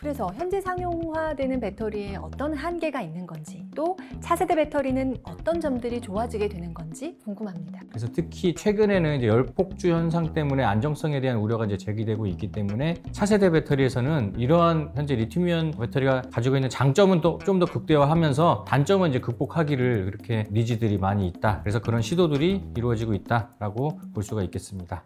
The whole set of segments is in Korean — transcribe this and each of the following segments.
그래서 현재 상용화되는 배터리에 어떤 한계가 있는 건지 또 차세대 배터리는 어떤 점들이 좋아지게 되는 건지 궁금합니다. 그래서 특히 최근에는 이제 열폭주 현상 때문에 안정성에 대한 우려가 이제 제기되고 있기 때문에 차세대 배터리에서는 이러한 현재 리튬이온 배터리가 가지고 있는 장점은 또 좀 더 극대화하면서 단점은 이제 극복하기를 그렇게 니즈들이 많이 있다. 그래서 그런 시도들이 이루어지고 있다라고 볼 수가 있겠습니다.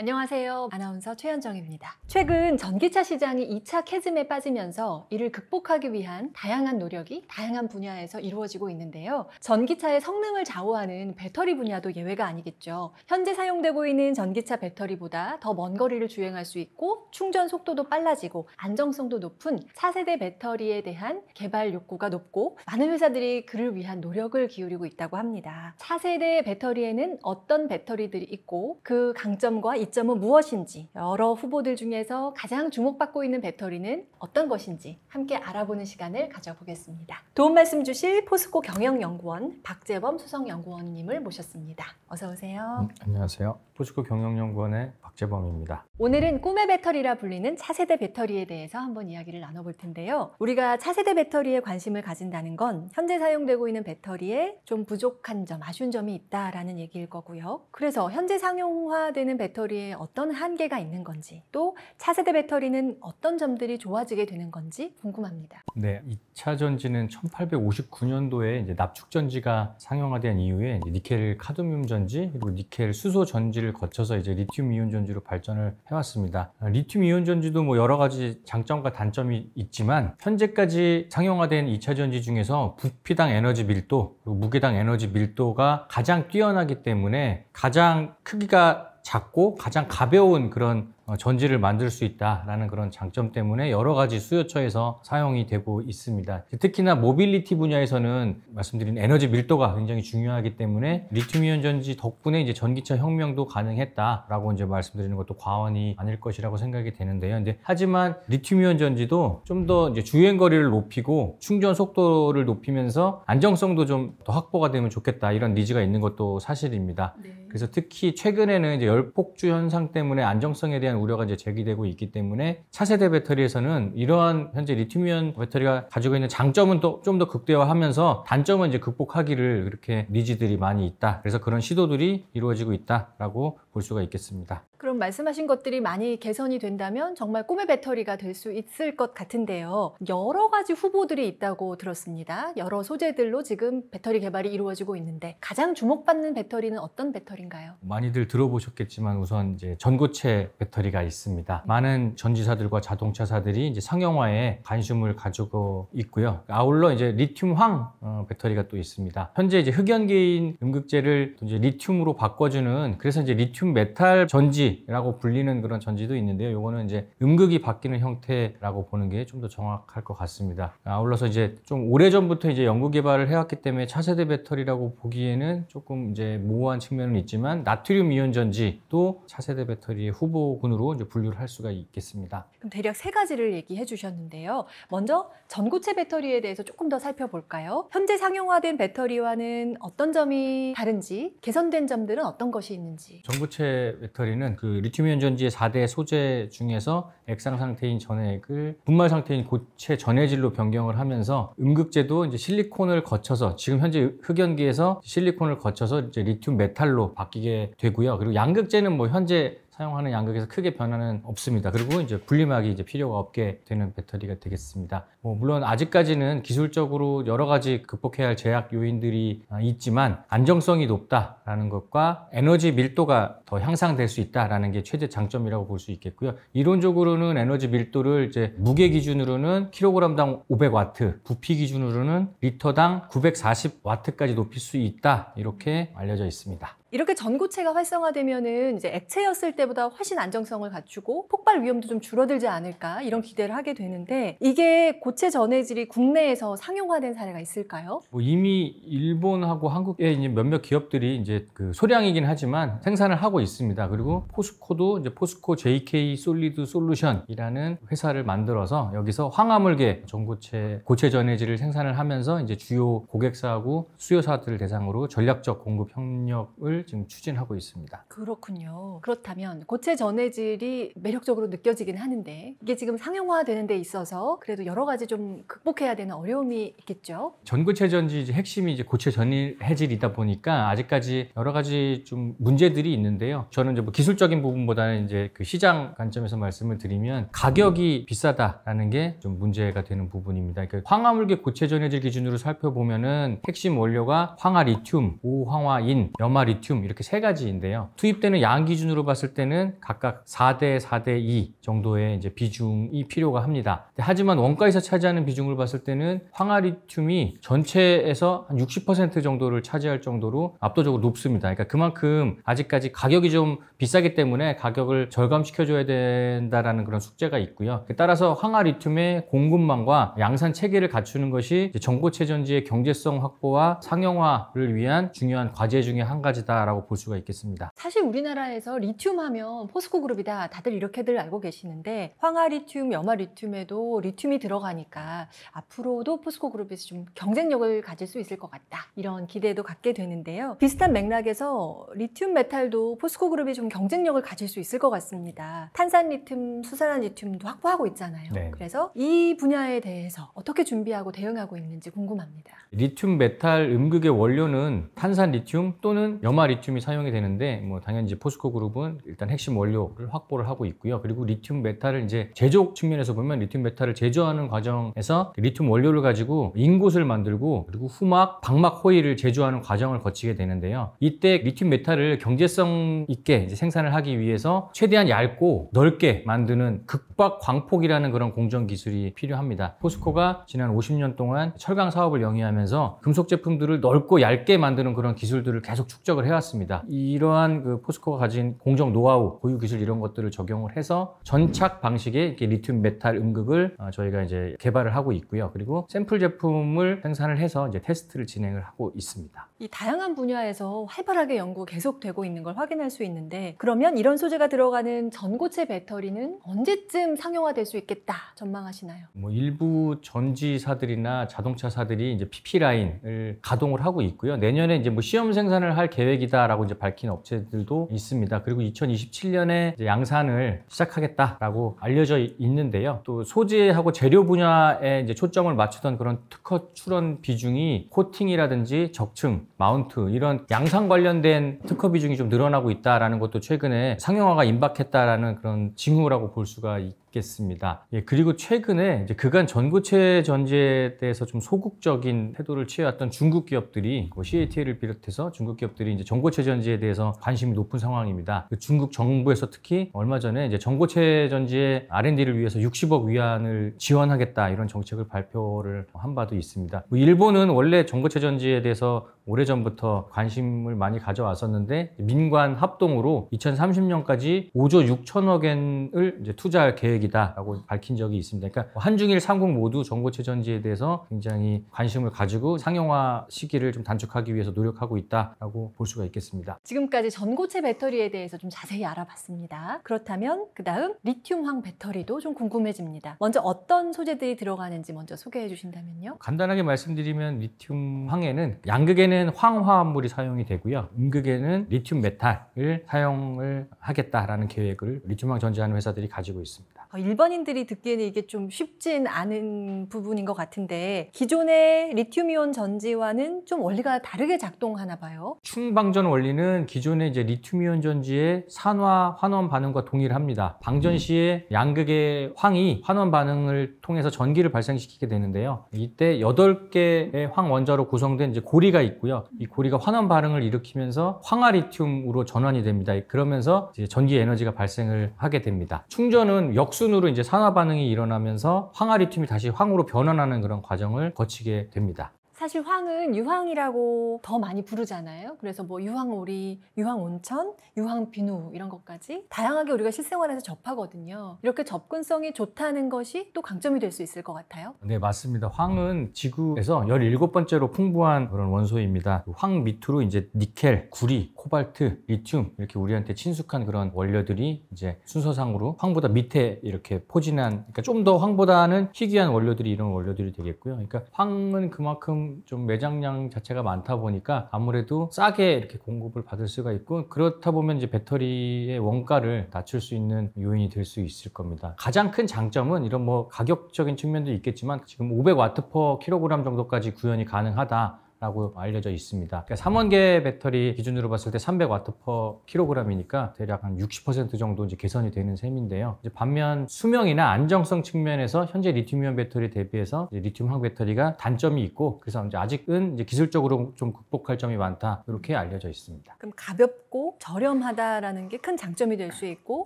안녕하세요. 아나운서 최현정입니다. 최근 전기차 시장이 2차 캐즘에 빠지면서 이를 극복하기 위한 다양한 노력이 다양한 분야에서 이루어지고 있는데요. 전기차의 성능을 좌우하는 배터리 분야도 예외가 아니겠죠. 현재 사용되고 있는 전기차 배터리보다 더 먼 거리를 주행할 수 있고 충전 속도도 빨라지고 안정성도 높은 차세대 배터리에 대한 개발 욕구가 높고 많은 회사들이 그를 위한 노력을 기울이고 있다고 합니다. 차세대 배터리에는 어떤 배터리들이 있고 그 강점과 이 이점은 무엇인지, 여러 후보들 중에서 가장 주목받고 있는 배터리는 어떤 것인지 함께 알아보는 시간을 가져보겠습니다. 도움 말씀 주실 포스코 경영연구원 박재범 수석연구원님을 모셨습니다. 어서 오세요. 음, 안녕하세요. 포스코 경영연구원의 박재범입니다. 오늘은 꿈의 배터리라 불리는 차세대 배터리에 대해서 한번 이야기를 나눠볼 텐데요. 우리가 차세대 배터리에 관심을 가진다는 건 현재 사용되고 있는 배터리에 좀 부족한 점, 아쉬운 점이 있다라는 얘기일 거고요. 그래서 현재 상용화되는 배터리에 어떤 한계가 있는 건지 또 차세대 배터리는 어떤 점들이 좋아지게 되는 건지 궁금합니다. 네, 2차 전지는 1859년도에 이제 납축 전지가 상용화된 이후에 니켈 카드뮴 전지 그리고 니켈 수소 전지를 전지를 거쳐서 이제 리튬 이온 전지로 발전을 해왔습니다. 아, 리튬 이온 전지도 뭐 여러 가지 장점과 단점이 있지만 현재까지 상용화된 2차 전지 중에서 부피당 에너지 밀도 그리고 무게당 에너지 밀도가 가장 뛰어나기 때문에 가장 크기가 작고 가장 가벼운 그런 어, 전지를 만들 수 있다라는 그런 장점 때문에 여러 가지 수요처에서 사용이 되고 있습니다. 특히나 모빌리티 분야에서는 말씀드린 에너지 밀도가 굉장히 중요하기 때문에 리튬이온 전지 덕분에 이제 전기차 혁명도 가능했다라고 이제 말씀드리는 것도 과언이 아닐 것이라고 생각이 되는데요. 근데 하지만 리튬이온 전지도 좀더 이제 주행 거리를 높이고 충전 속도를 높이면서 안정성도 좀 더 확보가 되면 좋겠다 이런 니즈가 있는 것도 사실입니다. 네. 그래서 특히 최근에는 이제 열폭주 현상 때문에 안정성에 대한 우려가 이제 제기되고 있기 때문에 차세대 배터리에서는 이러한 현재 리튬이온 배터리가 가지고 있는 장점은 또 좀 더 극대화하면서 단점은 이제 극복하기를 이렇게 니즈들이 많이 있다. 그래서 그런 시도들이 이루어지고 있다라고 볼 수가 있겠습니다. 그럼 말씀하신 것들이 많이 개선이 된다면 정말 꿈의 배터리가 될 수 있을 것 같은데요. 여러 가지 후보들이 있다고 들었습니다. 여러 소재들로 지금 배터리 개발이 이루어지고 있는데 가장 주목받는 배터리는 어떤 배터리인가요? 많이들 들어보셨겠지만 우선 이제 전고체 배터리 거리가 있습니다. 많은 전지사들과 자동차사들이 이제 상용화에 관심을 가지고 있고요. 아울러 이제 리튬황 어, 배터리가 또 있습니다. 현재 이제 흑연기인 음극재를 이제 리튬으로 바꿔주는 그래서 이제 리튬 메탈 전지라고 불리는 그런 전지도 있는데요. 요거는 이제 음극이 바뀌는 형태라고 보는 게 좀 더 정확할 것 같습니다. 아울러서 이제 좀 오래 전부터 이제 연구 개발을 해왔기 때문에 차세대 배터리라고 보기에는 조금 이제 모호한 측면은 있지만 나트륨 이온 전지도 차세대 배터리의 후보군으로 기준으로 이제 분류를 할 수가 있겠습니다. 그럼 대략 세 가지를 얘기해 주셨는데요. 먼저 전고체 배터리에 대해서 조금 더 살펴볼까요? 현재 상용화된 배터리와는 어떤 점이 다른지, 개선된 점들은 어떤 것이 있는지. 전고체 배터리는 그 리튬이온 전지의 4대 소재 중에서 액상 상태인 전액을 분말 상태인 고체 전해질로 변경을 하면서 음극제도 이제 실리콘을 거쳐서 지금 현재 흑연기에서 실리콘을 거쳐서 이제 리튬 메탈로 바뀌게 되고요. 그리고 양극재는 뭐 현재 사용하는 양극에서 크게 변화는 없습니다. 그리고 이제 분리막이 이제 필요가 없게 되는 배터리가 되겠습니다. 뭐 물론 아직까지는 기술적으로 여러 가지 극복해야 할 제약 요인들이 아, 있지만 안정성이 높다라는 것과 에너지 밀도가 더 향상될 수 있다라는 게 최대 장점이라고 볼 수 있겠고요. 이론적으로는 에너지 밀도를 이제 무게 기준으로는 킬로그램당 500와트, 부피 기준으로는 리터당 940와트까지 높일 수 있다 이렇게 알려져 있습니다. 이렇게 전구체가 활성화되면은 이제 액체였을 때보다 훨씬 안정성을 갖추고 폭발 위험도 좀 줄어들지 않을까 이런 기대를 하게 되는데 이게 고체 전해질이 국내에서 상용화된 사례가 있을까요? 뭐 이미 일본하고 한국에 이제 몇몇 기업들이 이제 그 소량이긴 하지만 생산을 하고 있습니다. 그리고 포스코도 이제 포스코 JK 솔리드 솔루션이라는 회사를 만들어서 여기서 황화물계 전구체 고체 전해질을 생산을 하면서 이제 주요 고객사하고 수요사들을 대상으로 전략적 공급 협력을 연구를 지금 추진하고 있습니다. 그렇군요. 그렇다면 고체 전해질이 매력적으로 느껴지긴 하는데 이게 지금 상용화되는 데 있어서 그래도 여러 가지 좀 극복해야 되는 어려움이 있겠죠. 전구체 전지 이제 핵심이 이제 고체 전일 해질이다 보니까 아직까지 여러 가지 좀 문제들이 있는데요. 저는 이제 뭐 기술적인 부분보다는 이제 그 시장 관점에서 말씀을 드리면 가격이 비싸다라는 게 좀 문제가 되는 부분입니다. 그러니까 황화물계 고체 전해질 기준으로 살펴보면은 핵심 원료가 황화 리튬, 오황화인, 염화 리튬 리튬 이렇게 세 가지인데요. 투입되는 양 기준으로 봤을 때는 각각 4대 4대 2 정도의 이제 비중이 필요가 합니다. 하지만 원가에서 차지하는 비중을 봤을 때는 황화리튬이 전체에서 한 60% 정도를 차지할 정도로 압도적으로 높습니다. 그러니까 그만큼 아직까지 가격이 좀 비싸기 때문에 가격을 절감시켜줘야 된다라는 그런 숙제가 있고요. 따라서 황화리튬의 공급망과 양산 체계를 갖추는 것이 정고체전지의 경제성 확보와 상용화를 위한 중요한 과제 중에한 가지다. 있다라고 볼 수가 있겠습니다. 사실 우리나라에서 리튬 하면 포스코 그룹이다 다들 이렇게들 알고 계시는데 황화 리튬, 염화 리튬에도 리튬이 들어가니까 앞으로도 포스코 그룹에서 좀 경쟁력을 가질 수 있을 것 같다 이런 기대도 갖게 되는데요. 비슷한 맥락에서 리튬 메탈도 포스코 그룹이 좀 경쟁력을 가질 수 있을 것 같습니다. 탄산 리튬, 수산화 리튬도 확보하고 있잖아요. 네. 그래서 이 분야에 대해서 어떻게 준비하고 대응하고 있는지 궁금합니다. 리튬 메탈 음극의 원료는 탄산 리튬 또는 염화 리튬이 사용이 되는데 뭐 당연히 이제 포스코 그룹은 일단 핵심 원료를 확보를 하고 있고요. 그리고 리튬 메탈을 이제 제조 측면에서 보면 리튬 메탈을 제조하는 과정에서 리튬 원료를 가지고 인곳을 만들고 그리고 후막, 방막 호일을 제조하는 과정을 거치게 되는데요. 이때 리튬 메탈을 경제성 있게 생산을 하기 위해서 최대한 얇고 넓게 만드는 극박 광폭이라는 그런 공정 기술이 필요합니다. 포스코가 지난 50년 동안 철강 사업을 영위하면서 금속 제품들을 넓고 얇게 만드는 그런 기술들을 계속 축적을 해왔 해왔습니다. 이러한 그 포스코가 가진 공정 노하우, 보유 기술 이런 것들을 적용을 해서 전착 방식의 리튬 메탈 음극을 아, 저희가 이제 개발을 하고 있고요. 그리고 샘플 제품을 생산을 해서 이제 테스트를 진행을 하고 있습니다. 이 다양한 분야에서 활발하게 연구 계속되고 있는 걸 확인할 수 있는데 그러면 이런 소재가 들어가는 전고체 배터리는 언제쯤 상용화될 수 있겠다 전망하시나요? 뭐 일부 전지사들이나 자동차사들이 이제 PP 라인을 가동을 하고 있고요. 내년에 이제 뭐 시험 생산을 할 계획이 계획이다라고 이제 밝힌 업체들도 있습니다. 그리고 2027년에 양산을 시작하겠다라고 알려져 있는데요. 또 소재하고 재료 분야에 이제 초점을 맞추던 그런 특허 출원 비중이 코팅이라든지 적층, 마운트 이런 양산 관련된 특허 비중이 좀 늘어나고 있다라는 것도 최근에 상용화가 임박했다라는 그런 징후라고 볼 수가 있습니다 있겠습니다. 예, 그리고 최근에 그간 전고체 전지에 대해서 좀 소극적인 태도를 취해왔던 중국 기업들이 뭐 CATL을 비롯해서 중국 기업들이 이제 전고체 전지에 대해서 관심이 높은 상황입니다. 그 중국 정부에서 특히 얼마 전에 이제 전고체 전지의 R&D를 위해서 60억 위안을 지원하겠다 이런 정책을 발표를 한 바도 있습니다. 뭐 일본은 원래 전고체 전지에 대해서 오래전부터 관심을 많이 가져왔었는데 민관 합동으로 2030년까지 5조 6천억 엔을 투자할 계획 계획이다라고 밝힌 적이 있습니다. 그러니까 뭐 한중일 삼국 모두 정보체 전지에 대해서 굉장히 관심을 가지고 상용화 시기를 좀 단축하기 위해서 노력하고 있다라고 볼 수가 있겠습니다. 지금까지 전고체 배터리에 대해서 좀 자세히 알아봤습니다. 그렇다면 그 다음 리튬황 배터리도 좀 궁금해집니다. 먼저 어떤 소재들이 들어가는지 먼저 소개해 주신다면요. 간단하게 말씀드리면 리튬황에는 양극에는 황화합물이 사용이 되고요. 음극에는 리튬 메탈을 사용을 하겠다라는 계획을 리튬황 전지하는 회사들이 가지고 있습니다. 어, 일반인들이 듣기에는 이게 좀 쉽진 않은 부분인 것 같은데 기존의 리튬이온 전지와는 좀 원리가 다르게 작동하나 봐요. 충방전 원리는 기존의 이제 리튬이온 전지의 산화 환원 반응과 동일합니다. 방전 음. 시에 양극의 황이 환원 반응을 통해서 전기를 발생시키게 되는데요. 이때 8개의 황 원자로 구성된 이제 고리가 있고요. 이 고리가 환원 반응을 일으키면서 황화리튬으로 전환이 됩니다. 그러면서 전기 에너지가 발생을 하게 됩니다. 충전은 역수 역순으로 이제 산화 반응이 일어나면서 황아리튬이 다시 황으로 변환하는 그런 과정을 거치게 됩니다. 사실 황은 유황이라고 더 많이 부르잖아요. 그래서 뭐 유황오리, 유황온천, 유황비누 이런 것까지 다양하게 우리가 실생활에서 접하거든요. 이렇게 접근성이 좋다는 것이 또 강점이 될 수 있을 것 같아요. 네, 맞습니다. 황은 지구에서 17번째로 풍부한 그런 원소입니다. 그 황 밑으로 이제 니켈, 구리, 코발트, 리튬 이렇게 우리한테 친숙한 그런 원료들이 이제 순서상으로 황보다 밑에 이렇게 포진한 그러니까 좀 더 황보다는 희귀한 원료들이 이런 원료들이 되겠고요. 그러니까 황은 그만큼 좀 매장량 자체가 많다 보니까 아무래도 싸게 이렇게 공급을 받을 수가 있고 그렇다 보면 이제 배터리의 원가를 낮출 수 있는 요인이 될 수 있을 겁니다. 가장 큰 장점은 이런 뭐 가격적인 측면도 있겠지만 지금 500와트 퍼 킬로그램 정도까지 구현이 가능하다. 라고 알려져 있습니다. 그러니까 3원계 배터리 기준으로 봤을 때 300W kg이니까 대략 한 60% 정도 이제 개선이 되는 셈인데요. 반면 수명이나 안정성 측면에서 현재 리튬이온 배터리 대비해서 리튬 황 배터리가 단점이 있고 그래서 이제 아직은 이제 기술적으로 좀 극복할 점이 많다 이렇게 알려져 있습니다. 그럼 가볍고 저렴하다라는 게 큰 장점이 될 수 있고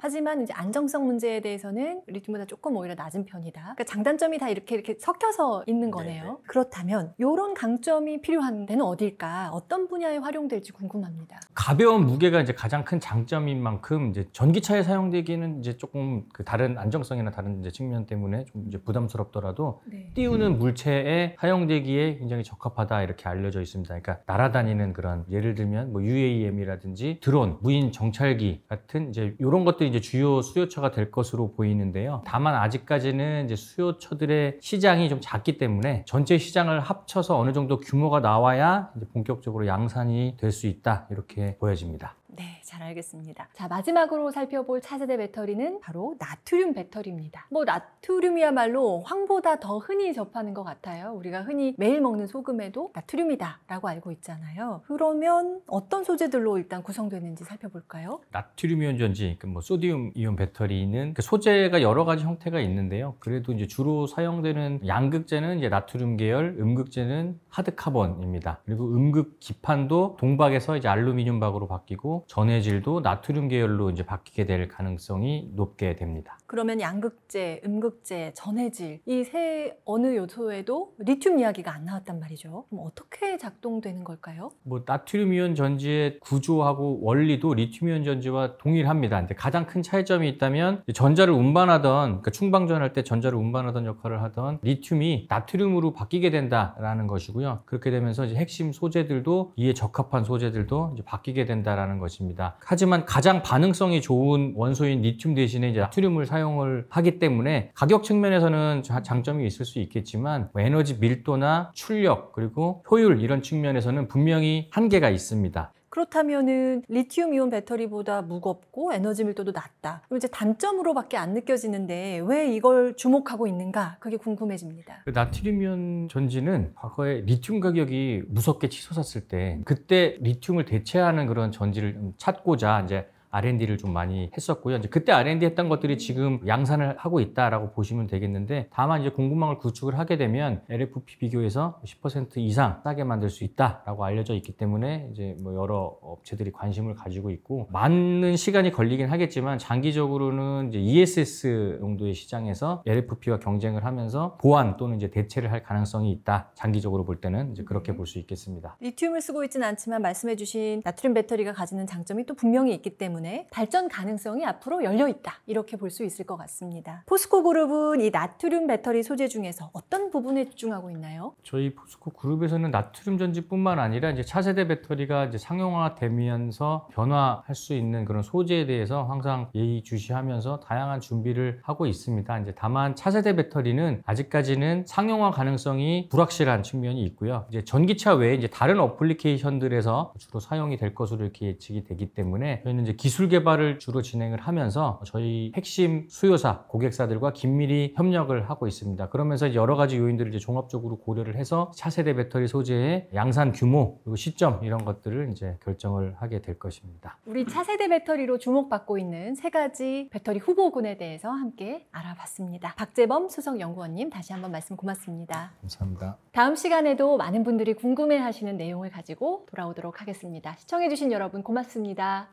하지만 이제 안정성 문제에 대해서는 리튬보다 조금 오히려 낮은 편이다. 그러니까 장단점이 다 이렇게 이렇게 섞여서 있는 네, 네. 거네요. 네네. 그렇다면 이런 강점이 필요. 필요한 데는 어딜까? 어떤 분야에 활용될지 궁금합니다. 가벼운 무게가 이제 가장 큰 장점인 만큼 이제 전기차에 사용되기는 이제 조금 그 다른 안정성이나 다른 이제 측면 때문에 좀 이제 부담스럽더라도 네. 띄우는 음. 물체에 사용되기에 굉장히 적합하다 이렇게 알려져 있습니다. 그러니까 날아다니는 그런 예를 들면 뭐 UAM이라든지 드론, 무인 정찰기 같은 이제 이런 것들이 이제 주요 수요처가 될 것으로 보이는데요. 다만 아직까지는 이제 수요처들의 시장이 좀 작기 때문에 전체 시장을 합쳐서 어느 정도 규모가 나 나와야 이제 본격적으로 양산이 될 수 있다 이렇게 보여집니다. 네. 잘 알겠습니다. 자, 마지막으로 살펴볼 차세대 배터리는 바로 나트륨 배터리입니다. 뭐 나트륨이야말로 황보다 더 흔히 접하는 것 같아요. 우리가 흔히 매일 먹는 소금에도 나트륨이다 라고 알고 있잖아요. 그러면 어떤 소재들로 일단 구성되는지 살펴볼까요? 나트륨 이온 전지, 그 뭐 소디움 이온 배터리는 그 소재가 여러 가지 형태가 있는데요. 그래도 이제 주로 사용되는 양극재는 이제 나트륨 계열, 음극재는 하드 카본입니다. 그리고 음극 기판도 동박에서 이제 알루미늄 박으로 바뀌고 전해 질도 나트륨 계열로 이제 바뀌게 될 가능성이 높게 됩니다. 그러면 양극재, 음극재, 전해질 이 세 어느 요소에도 리튬 이야기가 안 나왔단 말이죠. 그럼 어떻게 작동되는 걸까요? 뭐 나트륨 이온 전지의 구조하고 원리도 리튬 이온 전지와 동일합니다. 근데 가장 큰 차이점이 있다면 전자를 운반하던 그러니까 충방전할 때 전자를 운반하던 역할을 하던 리튬이 나트륨으로 바뀌게 된다라는 것이고요. 그렇게 되면서 이제 핵심 소재들도 이에 적합한 소재들도 이제 바뀌게 된다라는 것입니다. 하지만 가장 반응성이 좋은 원소인 리튬 대신에 이제 나트륨을 사용 사용을 하기 때문에 가격 측면에서는 장점이 있을 수 있겠지만 에너지 밀도나 출력 그리고 효율 이런 측면에서는 분명히 한계가 있습니다. 그렇다면은 리튬 이온 배터리보다 무겁고 에너지 밀도도 낮다. 그럼 이제 단점으로밖에 안 느껴지는데 왜 이걸 주목하고 있는가? 그게 궁금해집니다. 그 나트륨 이온 전지는 과거에 리튬 가격이 무섭게 치솟았을 때 그때 리튬을 대체하는 그런 전지를 찾고자 이제 R&D를 좀 많이 했었고요. 이제 그때 R&D 했던 것들이 지금 양산을 하고 있다라고 보시면 되겠는데 다만 이제 공급망을 구축을 하게 되면 LFP 비교해서 10% 이상 싸게 만들 수 있다라고 알려져 있기 때문에 이제 뭐 여러 업체들이 관심을 가지고 있고 많은 시간이 걸리긴 하겠지만 장기적으로는 이제 ESS 용도의 시장에서 LFP와 경쟁을 하면서 보안 또는 이제 대체를 할 가능성이 있다. 장기적으로 볼 때는 이제 그렇게 음. 볼수 있겠습니다. 리튬을 쓰고 있지는 않지만 말씀해주신 나트륨 배터리가 가지는 장점이 또 분명히 있기 때문에. 때문에 발전 가능성이 앞으로 열려 있다. 이렇게 볼 수 있을 것 같습니다. 포스코 그룹은 이 나트륨 배터리 소재 중에서 어떤 부분에 집중하고 있나요? 저희 포스코 그룹에서는 나트륨 전지뿐만 아니라 이제 차세대 배터리가 이제 상용화되면서 변화할 수 있는 그런 소재에 대해서 항상 예의주시하면서 다양한 준비를 하고 있습니다. 이제 다만 차세대 배터리는 아직까지는 상용화 가능성이 불확실한 측면이 있고요. 이제 전기차 외에 이제 다른 어플리케이션들에서 주로 사용이 될 것으로 이렇게 예측이 되기 때문에 저희는 이제 기 기술 개발을 주로 진행을 하면서 저희 핵심 수요사, 고객사들과 긴밀히 협력을 하고 있습니다. 그러면서 여러 가지 요인들을 이제 종합적으로 고려를 해서 차세대 배터리 소재의 양산 규모, 그리고 시점 이런 것들을 이제 결정을 하게 될 것입니다. 우리 차세대 배터리로 주목받고 있는 세 가지 배터리 후보군에 대해서 함께 알아봤습니다. 박재범 수석연구원님 다시 한번 말씀 고맙습니다. 감사합니다. 다음 시간에도 많은 분들이 궁금해하시는 내용을 가지고 돌아오도록 하겠습니다. 시청해주신 여러분 고맙습니다.